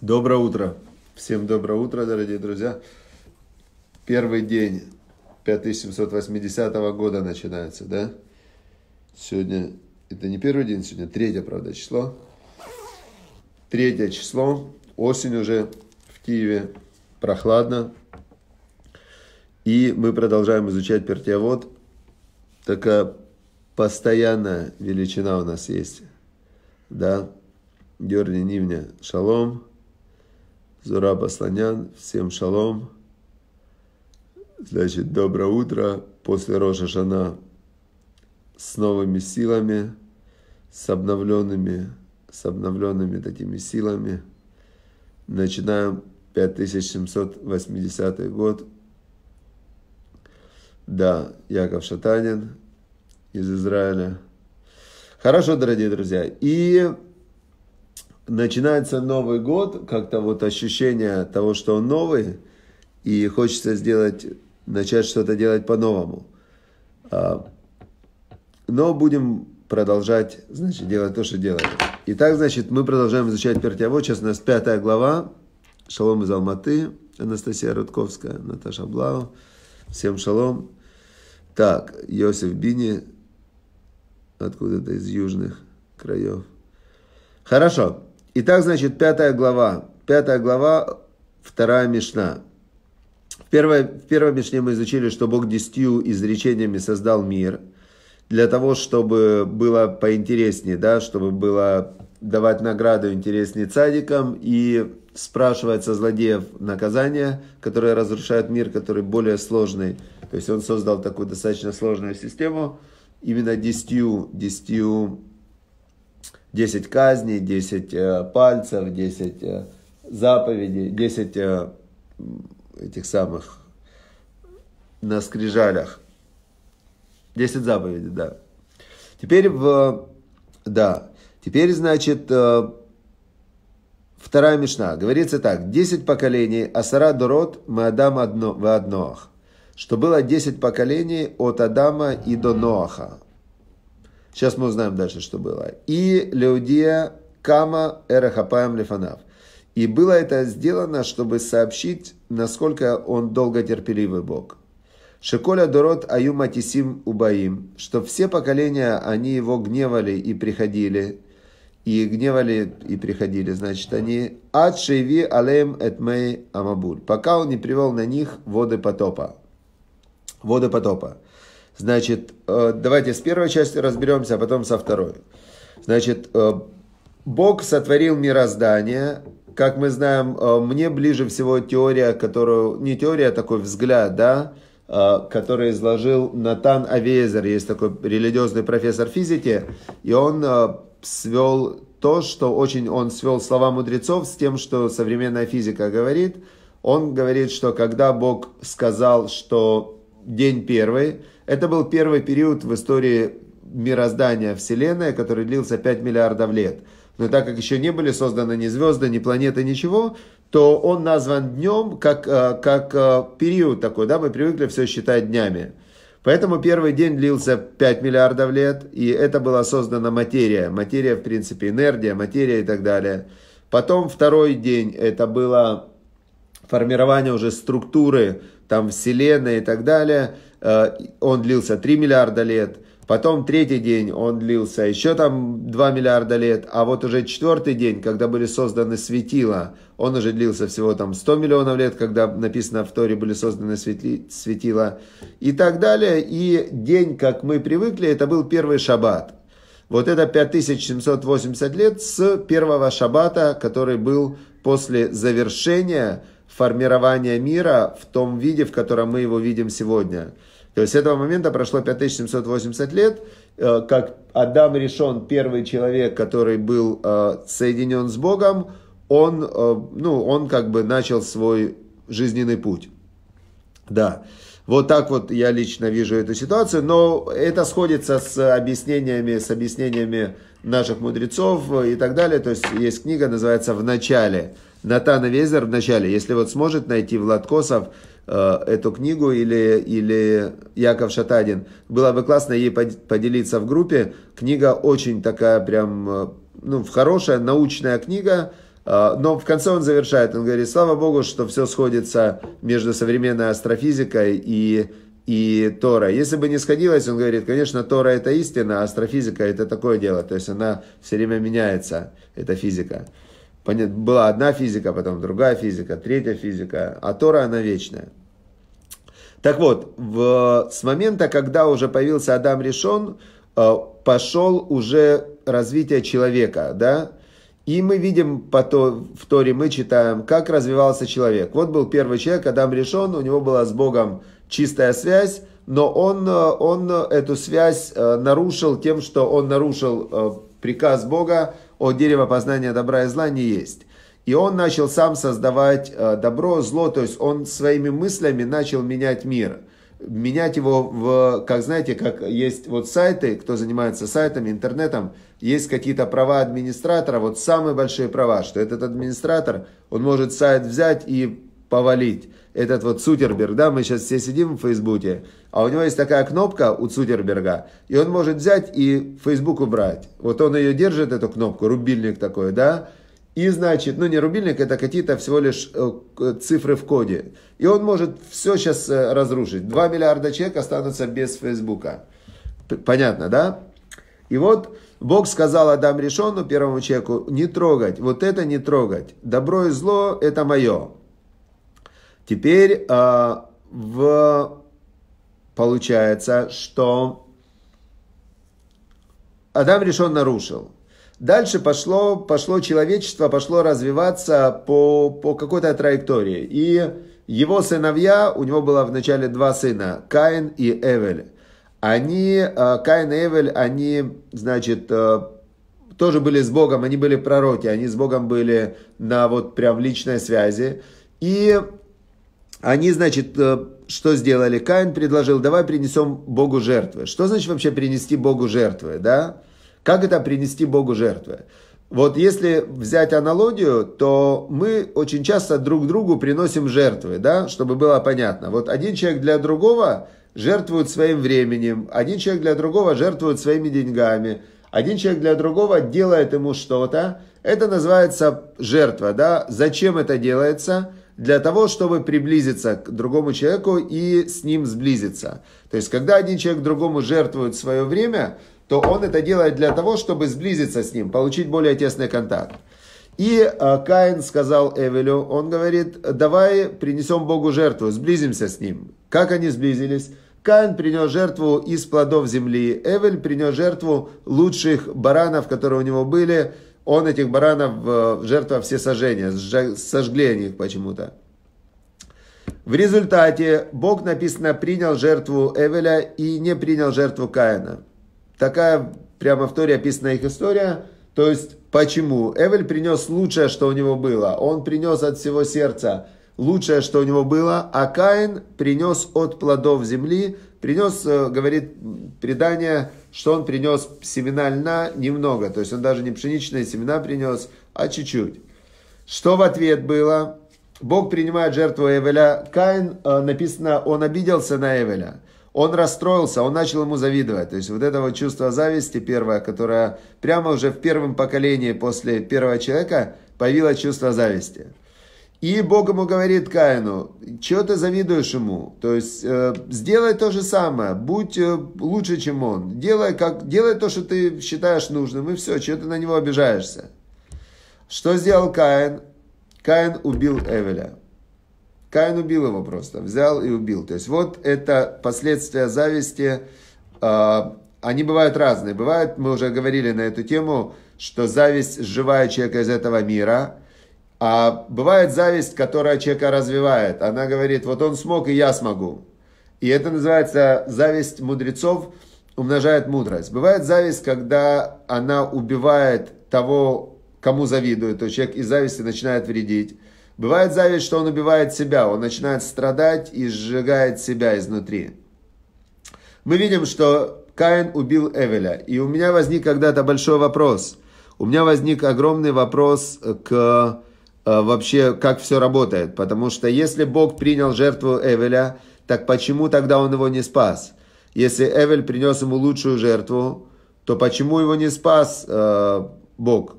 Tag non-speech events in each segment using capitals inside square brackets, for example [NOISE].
Доброе утро. Всем доброе утро, дорогие друзья. Первый день 5780 года начинается, да? Сегодня, это не первый день, сегодня третье, правда, число. Третье число, осень уже в Киеве, прохладно. И мы продолжаем изучать пертиавод. Такая постоянная величина у нас есть, да? Дерни Нивня, шалом. Зура Басланян. Всем шалом. Значит, доброе утро. После Рожа Жана с новыми силами, с обновленными, с обновленными такими силами. Начинаем 5780 год. Да, Яков Шатанин из Израиля. Хорошо, дорогие друзья. И начинается Новый год, как-то вот ощущение того, что он новый, и хочется сделать, начать что-то делать по-новому. А, но будем продолжать, значит, делать то, что делаем. Итак, значит, мы продолжаем изучать Пертяво. Сейчас у нас пятая глава. Шалом из Алматы. Анастасия Рудковская, Наташа Блау. Всем шалом. Так, Йосиф Бини, откуда-то из южных краев. Хорошо. Итак, значит, пятая глава. Пятая глава, вторая Мишна. В первой, в первой Мишне мы изучили, что Бог десятью изречениями создал мир для того, чтобы было поинтереснее, да, чтобы было давать награду интереснее цадикам и спрашивать со злодеев наказания, которые разрушают мир, который более сложный. То есть он создал такую достаточно сложную систему именно десятью, десятью 10 казней, 10 э, пальцев, 10 э, заповедей, 10 э, этих самых на скрижалях. 10 заповедей, да. Теперь в... Да. Теперь, значит, вторая мешна. Говорится так. 10 поколений Асара Дорот мы Адам одно, в Адноах. Что было 10 поколений от Адама и до Ноаха. Сейчас мы узнаем дальше, что было. И Леудия Кама Эрахапаем Лифанав. И было это сделано, чтобы сообщить, насколько он долго терпеливый Бог. Шеколя Дорот Аюма Тисим Убаим, что все поколения, они его гневали и приходили, и гневали и приходили, значит, они Ад Шейви Алеем Этмей Амабуль, пока он не привел на них воды потопа. Воды потопа. Значит, э, давайте с первой части разберемся, а потом со второй. Значит, э, Бог сотворил мироздание. Как мы знаем, э, мне ближе всего теория, которую... Не теория, а такой взгляд, да? который изложил Натан Авезер, есть такой религиозный профессор физики, и он свел то, что очень он свел слова мудрецов с тем, что современная физика говорит. Он говорит, что когда Бог сказал, что день первый, это был первый период в истории мироздания Вселенной, который длился 5 миллиардов лет. Но так как еще не были созданы ни звезды, ни планеты, ничего, то он назван днем как, э, как э, период такой, да, мы привыкли все считать днями. Поэтому первый день длился 5 миллиардов лет, и это была создана материя. Материя, в принципе, энергия, материя и так далее. Потом второй день, это было формирование уже структуры, там, Вселенной и так далее – Э, он длился 3 миллиарда лет, потом третий день он длился еще там 2 миллиарда лет, а вот уже четвертый день, когда были созданы светила, он уже длился всего там 100 миллионов лет, когда написано в Торе были созданы светли, светила и так далее. И день, как мы привыкли, это был первый шаббат. Вот это 5780 лет с первого шаббата, который был после завершения формирования мира в том виде, в котором мы его видим сегодня. То есть с этого момента прошло 5780 лет, э, как Адам решен, первый человек, который был э, соединен с Богом, он, э, ну, он как бы начал свой жизненный путь. Да. Вот так вот я лично вижу эту ситуацию, но это сходится с объяснениями, с объяснениями наших мудрецов и так далее. То есть есть книга, называется «В начале». Натана Везер в начале. Если вот сможет найти Влад Косов, Э, эту книгу или, или Яков Шатадин. Было бы классно ей поделиться в группе. Книга очень такая прям, э, ну, хорошая научная книга, э, но в конце он завершает, он говорит, слава богу, что все сходится между современной астрофизикой и, и Тора. Если бы не сходилось, он говорит, конечно, Тора это истина, а астрофизика это такое дело. То есть она все время меняется, эта физика. Была одна физика, потом другая физика, третья физика, а Тора она вечная. Так вот, в, с момента, когда уже появился Адам Решен, э, пошел уже развитие человека, да? И мы видим потом, в Торе мы читаем, как развивался человек. Вот был первый человек, Адам Решен, у него была с Богом чистая связь, но он, э, он эту связь э, нарушил тем, что он нарушил приказ Бога о дерево познания добра и зла не есть. И он начал сам создавать э, добро, зло, то есть он своими мыслями начал менять мир. Менять его в, как знаете, как есть вот сайты, кто занимается сайтами, интернетом, есть какие-то права администратора, вот самые большие права, что этот администратор, он может сайт взять и повалить. Этот вот Сутерберг, да, мы сейчас все сидим в Фейсбуке, а у него есть такая кнопка у Сутерберга, и он может взять и Фейсбук убрать. Вот он ее держит, эту кнопку, рубильник такой, да, и значит, ну не рубильник, это какие-то всего лишь э, цифры в коде. И он может все сейчас э, разрушить. 2 миллиарда человек останутся без Фейсбука. Понятно, да? И вот Бог сказал Адам Решону, первому человеку, не трогать, вот это не трогать. Добро и зло – это мое. Теперь э, в, получается, что Адам Решон нарушил – Дальше пошло, пошло человечество, пошло развиваться по, по какой-то траектории. И его сыновья, у него было вначале два сына, Каин и Эвель. Они, э, Каин и Эвель, они, значит, э, тоже были с Богом, они были пророки, они с Богом были на вот прям личной связи. И они, значит, э, что сделали? Каин предложил, давай принесем Богу жертвы. Что значит вообще принести Богу жертвы, да? Как это принести Богу жертвы? Вот если взять аналогию, то мы очень часто друг другу приносим жертвы, да, чтобы было понятно. Вот один человек для другого жертвует своим временем, один человек для другого жертвует своими деньгами, один человек для другого делает ему что-то. Это называется жертва, да. Зачем это делается? для того, чтобы приблизиться к другому человеку и с ним сблизиться. То есть, когда один человек другому жертвует свое время, то он это делает для того, чтобы сблизиться с ним, получить более тесный контакт. И э, Каин сказал Эвелю, он говорит, давай принесем Богу жертву, сблизимся с ним. Как они сблизились? Каин принес жертву из плодов земли, Эвель принес жертву лучших баранов, которые у него были. Он этих баранов э, жертва все сожжения, сожгли они их почему-то. В результате Бог, написано, принял жертву Эвеля и не принял жертву Каина. Такая прямо в Торе описана их история. То есть, почему? Эвель принес лучшее, что у него было. Он принес от всего сердца лучшее, что у него было. А Каин принес от плодов земли, принес, э, говорит предание, что он принес семена льна немного. То есть, он даже не пшеничные семена принес, а чуть-чуть. Что в ответ было? Бог принимает жертву Эвеля. Каин, э, написано, он обиделся на Эвеля. Он расстроился, он начал ему завидовать. То есть вот это вот чувство зависти первое, которое прямо уже в первом поколении после первого человека появилось чувство зависти. И Бог ему говорит Каину, что ты завидуешь ему? То есть э, сделай то же самое, будь э, лучше, чем он. Делай, как, делай то, что ты считаешь нужным, и все, что ты на него обижаешься. Что сделал Каин? Каин убил Эвеля. Каин убил его просто, взял и убил. То есть вот это последствия зависти, а, они бывают разные. Бывают, мы уже говорили на эту тему, что зависть сживает человека из этого мира, а бывает зависть, которая человека развивает. Она говорит, вот он смог, и я смогу. И это называется зависть мудрецов умножает мудрость. Бывает зависть, когда она убивает того, кому завидует, то есть человек из зависти начинает вредить. Бывает зависть, что он убивает себя, он начинает страдать и сжигает себя изнутри. Мы видим, что Каин убил Эвеля, и у меня возник когда-то большой вопрос. У меня возник огромный вопрос к э, вообще, как все работает. Потому что если Бог принял жертву Эвеля, так почему тогда он его не спас? Если Эвель принес ему лучшую жертву, то почему его не спас э, Бог?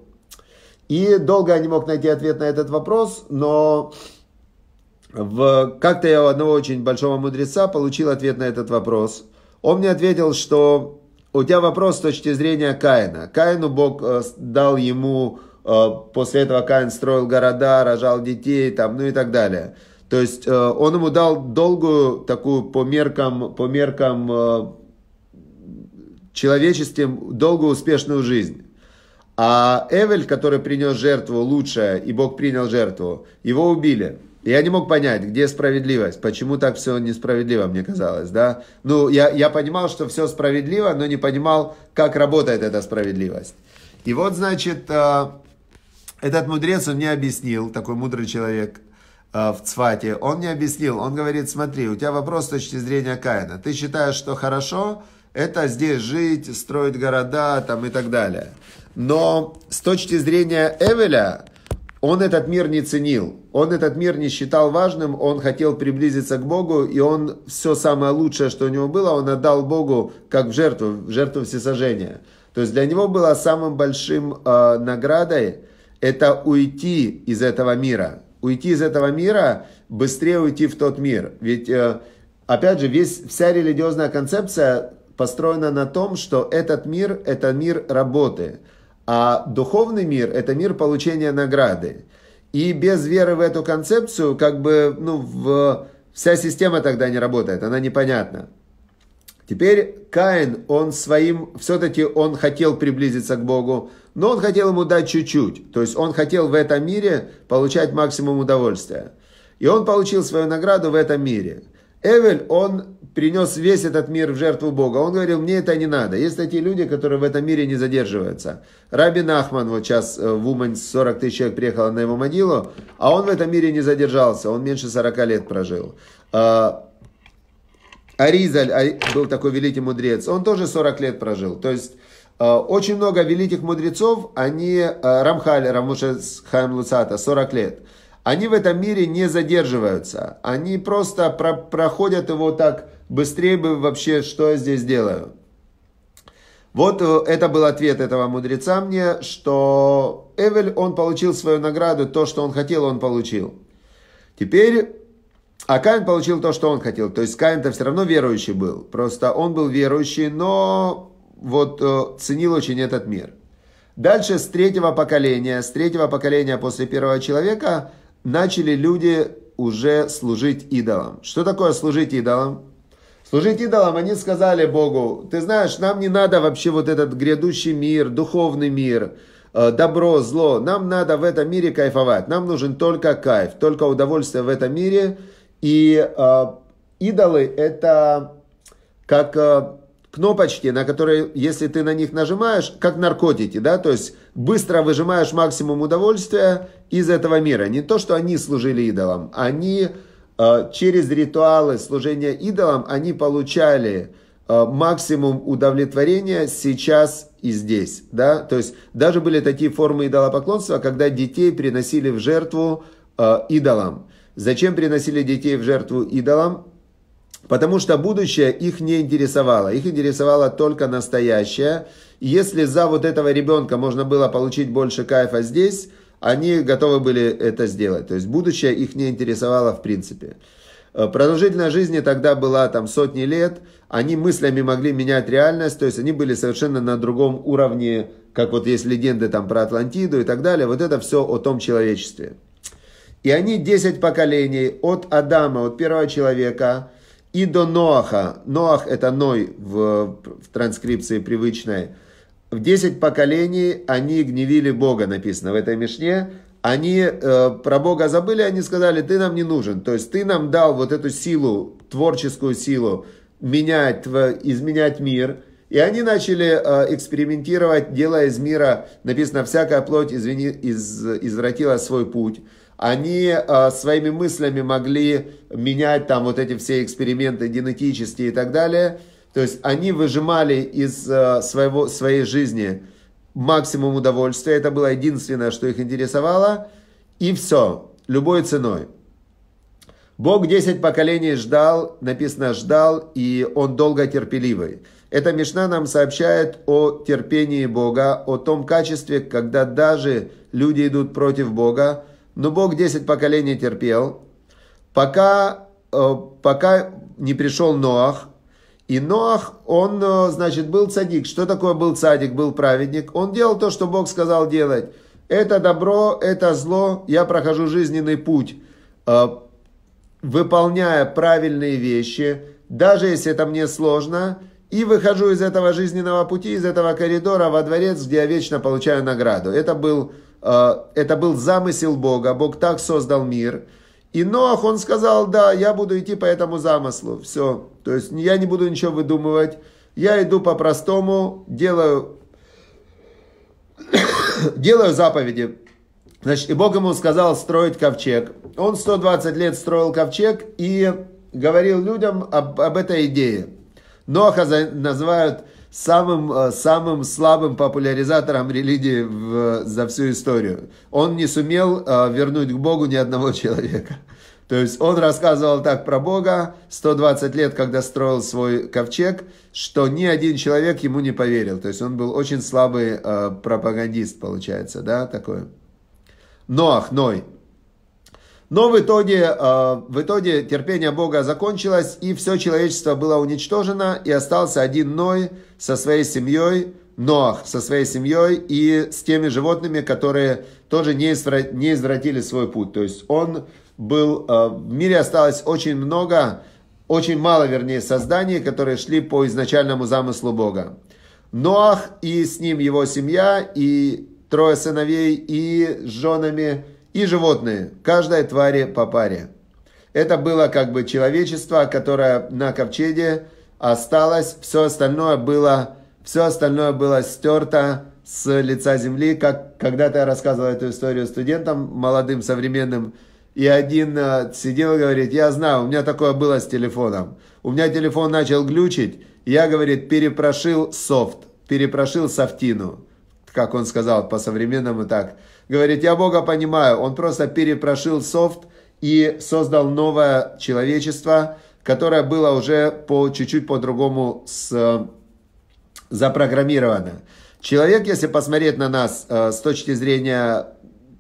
И долго я не мог найти ответ на этот вопрос, но в... как-то я у одного очень большого мудреца получил ответ на этот вопрос. Он мне ответил, что у тебя вопрос с точки зрения Каина. Каину Бог э, дал ему, э, после этого Каин строил города, рожал детей, там, ну и так далее. То есть э, он ему дал долгую такую по меркам, по меркам человеческим долгую успешную жизнь. А Эвель, который принес жертву лучшее, и Бог принял жертву, его убили. Я не мог понять, где справедливость, почему так все несправедливо, мне казалось, да? Ну, я, я понимал, что все справедливо, но не понимал, как работает эта справедливость. И вот, значит, э, этот мудрец, он мне объяснил, такой мудрый человек э, в Цвате, он мне объяснил, он говорит, смотри, у тебя вопрос с точки зрения Каина. Ты считаешь, что хорошо, это здесь жить, строить города там и так далее. Но с точки зрения Эвеля, он этот мир не ценил, он этот мир не считал важным, он хотел приблизиться к Богу, и он все самое лучшее, что у него было, он отдал Богу как в жертву, в жертву всесожжения. То есть для него было самым большим э, наградой это уйти из этого мира, уйти из этого мира, быстрее уйти в тот мир. Ведь, э, опять же, весь, вся религиозная концепция построена на том, что этот мир – это мир работы – а духовный мир – это мир получения награды. И без веры в эту концепцию, как бы, ну, в, вся система тогда не работает, она непонятна. Теперь Каин, он своим, все-таки он хотел приблизиться к Богу, но он хотел ему дать чуть-чуть. То есть он хотел в этом мире получать максимум удовольствия. И он получил свою награду в этом мире. Эвель, он принес весь этот мир в жертву Бога. Он говорил, мне это не надо. Есть такие люди, которые в этом мире не задерживаются. Раби Нахман, вот сейчас э, в Умань 40 тысяч человек приехало на его могилу, а он в этом мире не задержался, он меньше 40 лет прожил. А, Аризаль был такой великий мудрец, он тоже 40 лет прожил. То есть э, очень много великих мудрецов, они э, Рамхаль, Рамуша Хайм Луцата, 40 лет – они в этом мире не задерживаются. Они просто про проходят его так быстрее бы вообще, что я здесь делаю. Вот э, это был ответ этого мудреца мне, что Эвель, он получил свою награду, то, что он хотел, он получил. Теперь, а Каин получил то, что он хотел. То есть Каин-то все равно верующий был. Просто он был верующий, но вот э, ценил очень этот мир. Дальше с третьего поколения, с третьего поколения после первого человека – начали люди уже служить идолам. Что такое служить идолам? Служить идолам, они сказали Богу, ты знаешь, нам не надо вообще вот этот грядущий мир, духовный мир, э, добро, зло. Нам надо в этом мире кайфовать. Нам нужен только кайф, только удовольствие в этом мире. И э, идолы это как э, кнопочки, на которые, если ты на них нажимаешь, как наркотики, да, то есть быстро выжимаешь максимум удовольствия из этого мира. Не то, что они служили идолам, они э, через ритуалы служения идолам, они получали э, максимум удовлетворения сейчас и здесь, да, то есть даже были такие формы идолопоклонства, когда детей приносили в жертву э, идолам. Зачем приносили детей в жертву идолам? Потому что будущее их не интересовало. Их интересовало только настоящее. если за вот этого ребенка можно было получить больше кайфа здесь, они готовы были это сделать. То есть будущее их не интересовало в принципе. Э, продолжительность жизни тогда была там сотни лет. Они мыслями могли менять реальность. То есть они были совершенно на другом уровне, как вот есть легенды там про Атлантиду и так далее. Вот это все о том человечестве. И они 10 поколений от Адама, от первого человека – и до Ноаха. Ноах – это Ной в, в транскрипции привычной. В 10 поколений они гневили Бога, написано в этой Мишне. Они э, про Бога забыли, они сказали, ты нам не нужен. То есть ты нам дал вот эту силу, творческую силу, менять, изменять мир. И они начали э, экспериментировать, делая из мира, написано, всякая плоть извини, из, извратила свой путь они э, своими мыслями могли менять там вот эти все эксперименты генетические и так далее. То есть они выжимали из э, своего, своей жизни максимум удовольствия. Это было единственное, что их интересовало. И все, любой ценой. Бог 10 поколений ждал, написано ждал, и он долго терпеливый. Эта Мишна нам сообщает о терпении Бога, о том качестве, когда даже люди идут против Бога, но Бог 10 поколений терпел, пока, э, пока не пришел Ноах. И Ноах, он, э, значит, был цадик. Что такое был цадик, был праведник? Он делал то, что Бог сказал делать. Это добро, это зло, я прохожу жизненный путь, э, выполняя правильные вещи, даже если это мне сложно, и выхожу из этого жизненного пути, из этого коридора во дворец, где я вечно получаю награду. Это был Э, это был замысел Бога. Бог так создал мир. И Ноах, он сказал, да, я буду идти по этому замыслу. Все. То есть я не буду ничего выдумывать. Я иду по-простому, делаю, [COUGHS] делаю заповеди. Значит, и Бог ему сказал строить ковчег. Он 120 лет строил ковчег и говорил людям об, об этой идее. Ноаха называют самым, э, самым слабым популяризатором религии в, за всю историю. Он не сумел э, вернуть к Богу ни одного [LAUGHS] человека. То есть он рассказывал так про Бога 120 лет, когда строил свой ковчег, что ни один человек ему не поверил. То есть он был очень слабый э, пропагандист, получается, да, такой. Ноах, Ной, но в итоге, э, в итоге терпение Бога закончилось, и все человечество было уничтожено, и остался один Ной со своей семьей, Ноах со своей семьей и с теми животными, которые тоже не, изврат, не извратили свой путь. То есть он был, э, в мире осталось очень много, очень мало, вернее, созданий, которые шли по изначальному замыслу Бога. Ноах и с ним его семья, и трое сыновей, и с женами – и животные, каждой твари по паре. Это было как бы человечество, которое на ковчеге осталось, все остальное было, все остальное было стерто с лица земли, как когда-то я рассказывал эту историю студентам, молодым, современным, и один э, сидел и говорит, я знаю, у меня такое было с телефоном. У меня телефон начал глючить, я, говорит, перепрошил софт, перепрошил софтину, как он сказал по-современному так – говорит, я Бога понимаю, он просто перепрошил софт и создал новое человечество, которое было уже по чуть-чуть по-другому с, э, запрограммировано. Человек, если посмотреть на нас э, с точки зрения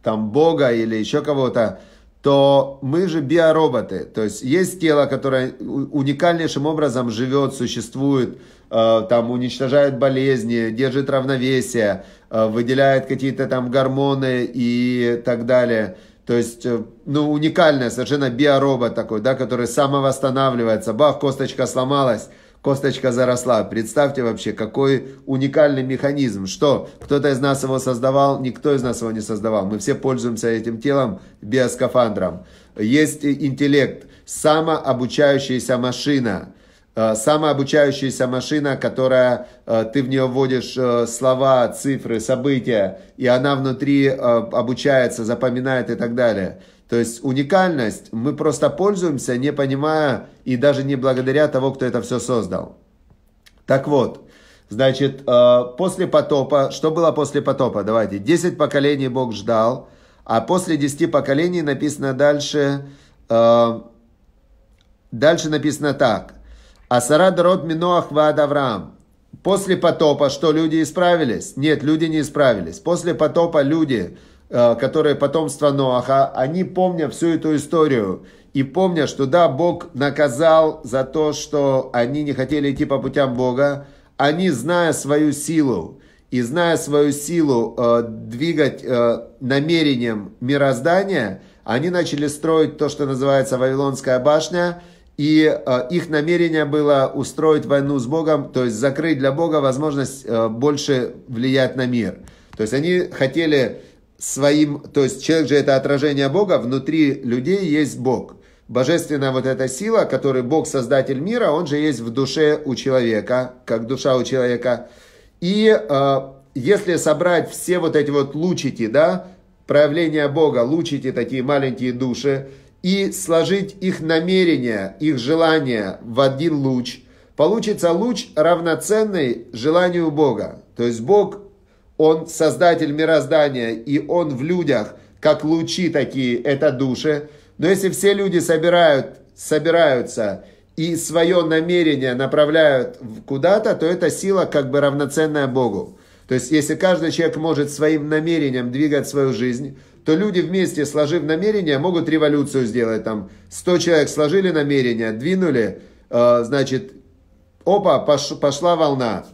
там, Бога или еще кого-то, то мы же биороботы. То есть есть тело, которое уникальнейшим образом живет, существует, э, там уничтожает болезни, держит равновесие, э, выделяет какие-то там гормоны и так далее. То есть, э, ну, уникальное совершенно биоробот такой, да, который самовосстанавливается. Бах, косточка сломалась косточка заросла. Представьте вообще, какой уникальный механизм, что кто-то из нас его создавал, никто из нас его не создавал. Мы все пользуемся этим телом, биоскафандром. Есть интеллект, самообучающаяся машина э, – самообучающаяся машина, которая э, ты в нее вводишь э, слова, цифры, события, и она внутри обучается, запоминает и так далее. То есть уникальность мы просто пользуемся, не понимая и даже не благодаря того, кто это все создал. Так вот, значит, э, после потопа, что было после потопа? Давайте, 10 поколений Бог ждал, а после 10 поколений написано дальше, э, дальше написано так. Асарад род Миноах ваад Авраам. После потопа что люди исправились? Нет, люди не исправились. После потопа люди Э, которые потомство Ноаха, они помня всю эту историю и помня, что да, Бог наказал за то, что они не хотели идти по путям Бога, они, зная свою силу и зная свою силу э, двигать э, намерением мироздания, они начали строить то, что называется Вавилонская башня, и э, их намерение было устроить войну с Богом, то есть закрыть для Бога возможность э, больше влиять на мир. То есть они хотели своим, то есть человек же это отражение Бога, внутри людей есть Бог. Божественная вот эта сила, который Бог создатель мира, он же есть в душе у человека, как душа у человека. И э, если собрать все вот эти вот лучики, да, проявления Бога, лучики такие маленькие души, и сложить их намерения, их желания в один луч, получится луч равноценный желанию Бога. То есть Бог он создатель мироздания, и он в людях, как лучи такие, это души. Но если все люди собирают, собираются и свое намерение направляют куда-то, то эта сила как бы равноценная Богу. То есть, если каждый человек может своим намерением двигать свою жизнь, то люди вместе, сложив намерения, могут революцию сделать. Там 100 человек сложили намерения, двинули, э, значит, опа, пошла волна.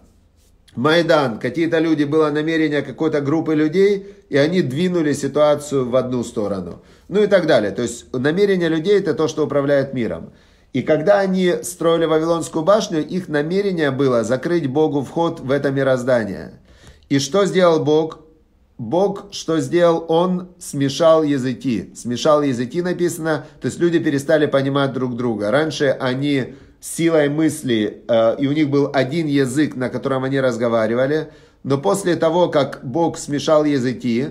Майдан, какие-то люди, было намерение какой-то группы людей, и они двинули ситуацию в одну сторону. Ну и так далее. То есть намерение людей это то, что управляет миром. И когда они строили Вавилонскую башню, их намерение было закрыть Богу вход в это мироздание. И что сделал Бог? Бог, что сделал? Он смешал языки. Смешал языки написано, то есть люди перестали понимать друг друга. Раньше они силой мысли, э, и у них был один язык, на котором они разговаривали, но после того, как Бог смешал языки,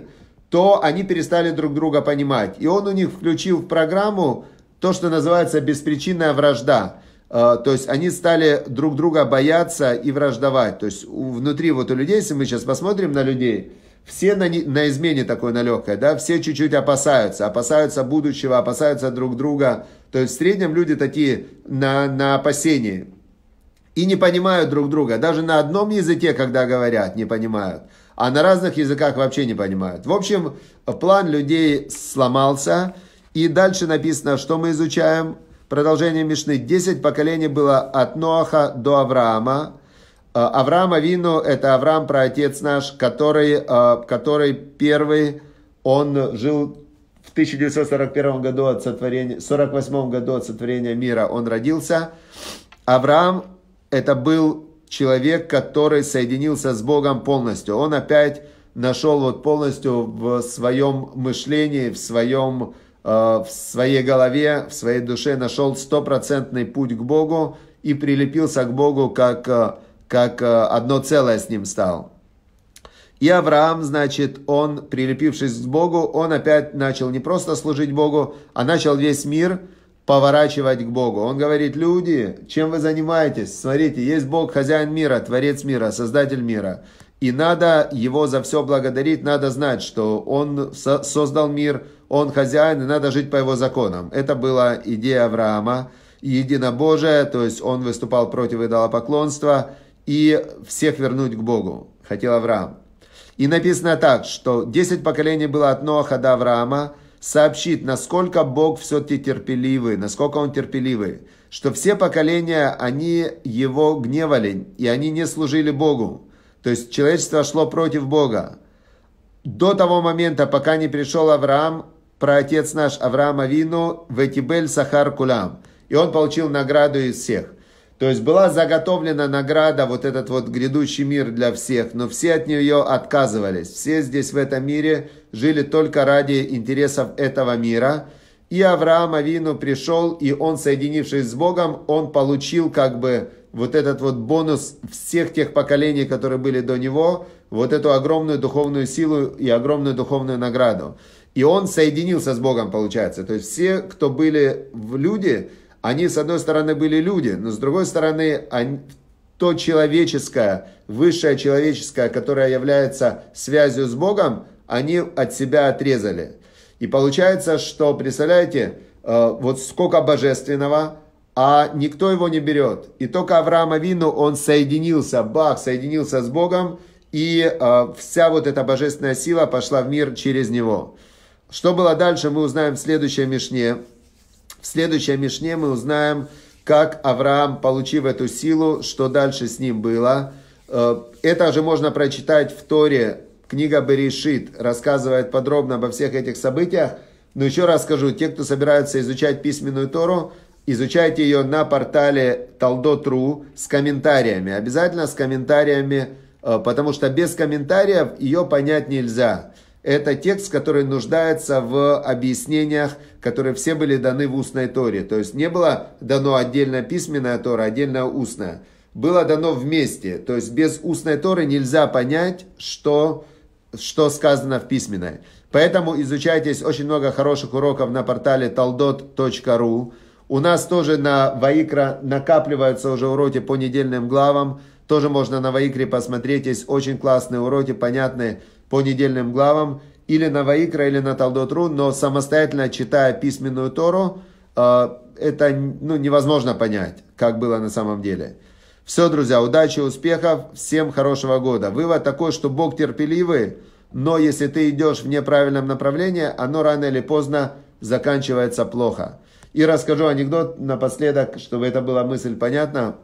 то они перестали друг друга понимать. И он у них включил в программу то, что называется беспричинная вражда. Э, то есть они стали друг друга бояться и враждовать. То есть внутри вот у людей, если мы сейчас посмотрим на людей, все на, на измене такой на легкой, да, все чуть-чуть опасаются, опасаются будущего, опасаются друг друга. То есть в среднем люди такие на, на опасении. И не понимают друг друга. Даже на одном языке, когда говорят, не понимают. А на разных языках вообще не понимают. В общем, план людей сломался. И дальше написано, что мы изучаем. Продолжение Мишны. Десять поколений было от Ноаха до Авраама. А, Авраам Авину – это Авраам, праотец наш, который, а, который первый, он жил в 1941 году от сотворения, 48 году от сотворения мира он родился. Авраам – это был человек, который соединился с Богом полностью. Он опять нашел вот полностью в своем мышлении, в своем а, в своей голове, в своей душе нашел стопроцентный путь к Богу и прилепился к Богу как как э, одно целое с ним стал. И Авраам, значит, он, прилепившись к Богу, он опять начал не просто служить Богу, а начал весь мир поворачивать к Богу. Он говорит, люди, чем вы занимаетесь? Смотрите, есть Бог, хозяин мира, творец мира, создатель мира. И надо его за все благодарить, надо знать, что он создал мир, он хозяин, и надо жить по его законам. Это была идея Авраама, единобожие, то есть он выступал против идолопоклонства, и всех вернуть к Богу, хотел Авраам. И написано так, что 10 поколений было от Ноаха до Авраама, сообщит, насколько Бог все-таки терпеливый, насколько Он терпеливый, что все поколения, они его гневали, и они не служили Богу. То есть человечество шло против Бога. До того момента, пока не пришел Авраам, праотец наш Авраам Авину, Ветибель Сахар Кулам. И он получил награду из всех. То есть была заготовлена награда, вот этот вот грядущий мир для всех, но все от нее отказывались. Все здесь в этом мире жили только ради интересов этого мира. И Авраам Авину пришел, и он, соединившись с Богом, он получил как бы вот этот вот бонус всех тех поколений, которые были до него, вот эту огромную духовную силу и огромную духовную награду. И он соединился с Богом, получается. То есть все, кто были в люди, они, с одной стороны, были люди, но с другой стороны, они, то человеческое, высшее человеческое, которое является связью с Богом, они от себя отрезали. И получается, что, представляете, э, вот сколько божественного, а никто его не берет. И только Авраама Вину он соединился, бах, соединился с Богом, и э, вся вот эта божественная сила пошла в мир через него. Что было дальше, мы узнаем в следующей Мишне. В следующей Мишне мы узнаем, как Авраам, получив эту силу, что дальше с ним было. Э, это же можно прочитать в Торе. Книга Берешит рассказывает подробно обо всех этих событиях. Но еще раз скажу, те, кто собираются изучать письменную Тору, изучайте ее на портале Талдотру с комментариями. Обязательно с комментариями, э, потому что без комментариев ее понять нельзя это текст, который нуждается в объяснениях, которые все были даны в устной Торе. То есть не было дано отдельно письменная Тора, отдельно устная. Было дано вместе. То есть без устной Торы нельзя понять, что, что сказано в письменной. Поэтому изучайте изучайтесь очень много хороших уроков на портале taldot.ru. У нас тоже на Ваикра накапливаются уже уроки по недельным главам. Тоже можно на Ваикре посмотреть. Есть очень классные уроки, понятные по недельным главам, или на Ваикра, или на Талдотру, но самостоятельно читая письменную Тору, э, это ну, невозможно понять, как было на самом деле. Все, друзья, удачи, успехов, всем хорошего года. Вывод такой, что Бог терпеливый, но если ты идешь в неправильном направлении, оно рано или поздно заканчивается плохо. И расскажу анекдот напоследок, чтобы это была мысль понятна.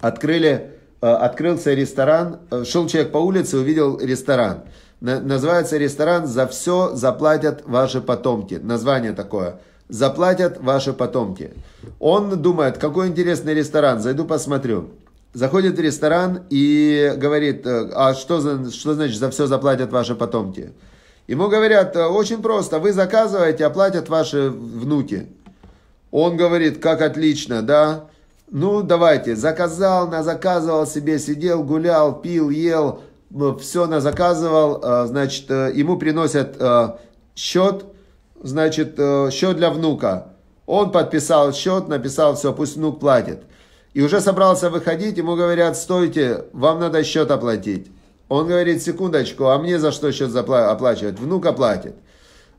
Открыли Э, открылся ресторан, э, шел человек по улице, увидел ресторан. Называется ресторан «За все заплатят ваши потомки». Название такое. «Заплатят ваши потомки». Он думает, какой интересный ресторан, зайду посмотрю. Заходит в ресторан и говорит, э, а что, за, что значит «за все заплатят ваши потомки»? Ему говорят, очень просто, вы заказываете, оплатят а ваши внуки. Он говорит, как отлично, да, ну, давайте, заказал, на заказывал себе, сидел, гулял, пил, ел, ну, все на заказывал. Э, значит, э, ему приносят э, счет, значит, счет для внука. Он подписал счет, написал, все, пусть внук платит. И уже собрался выходить, ему говорят, стойте, вам надо счет оплатить. Он говорит, секундочку, а мне за что счет опла- оплачивать? Внук оплатит.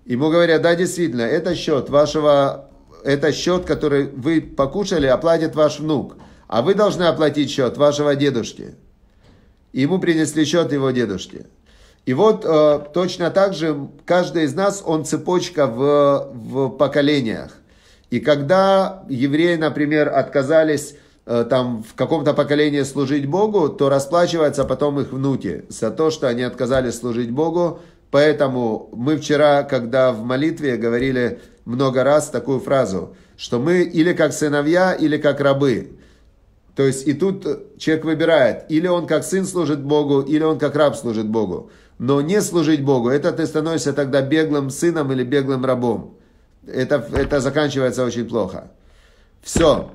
Ему говорят, да, действительно, это счет вашего это счет, который вы покушали, оплатит ваш внук. А вы должны оплатить счет вашего дедушки. Ему принесли счет его дедушки. И вот э, точно так же каждый из нас, он цепочка в, в поколениях. И когда евреи, например, отказались э, там в каком-то поколении служить Богу, то расплачиваются потом их внуки за то, что они отказались служить Богу. Поэтому мы вчера, когда в молитве говорили много раз такую фразу, что мы или как сыновья, или как рабы. То есть и тут э, человек выбирает, или он как сын служит Богу, или он как раб служит Богу. Но не служить Богу, это ты становишься тогда беглым сыном или беглым рабом. Это, это заканчивается очень плохо. Все.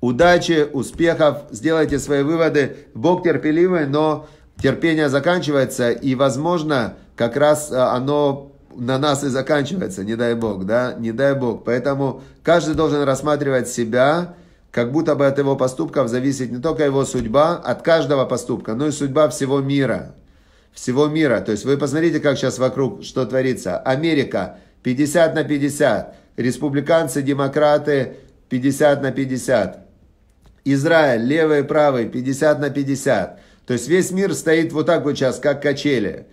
Удачи, успехов, сделайте свои выводы. Бог терпеливый, но терпение заканчивается, и, возможно, как раз э, оно на нас и заканчивается, не дай бог, да, не дай бог. Поэтому каждый должен рассматривать себя, как будто бы от его поступков зависит не только его судьба, от каждого поступка, но и судьба всего мира. Всего мира. То есть вы посмотрите, как сейчас вокруг что творится. Америка 50 на 50. Республиканцы, демократы 50 на 50. Израиль, левые, правый 50 на 50. То есть весь мир стоит вот так вот сейчас, как качели.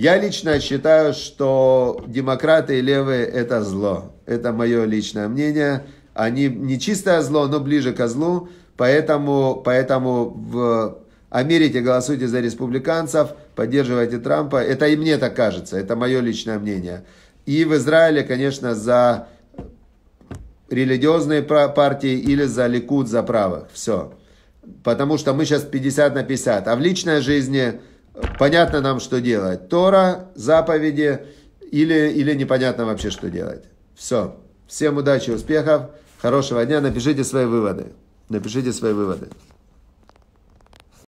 Я лично считаю, что демократы и левые – это зло. Это мое личное мнение. Они не чистое зло, но ближе к злу. Поэтому, поэтому в Америке голосуйте за республиканцев, поддерживайте Трампа. Это и мне так кажется, это мое личное мнение. И в Израиле, конечно, за религиозные партии или за Ликуд, за правых. Все. Потому что мы сейчас 50 на 50. А в личной жизни понятно нам, что делать. Тора, заповеди или, или непонятно вообще, что делать. Все. Всем удачи, успехов, хорошего дня. Напишите свои выводы. Напишите свои выводы.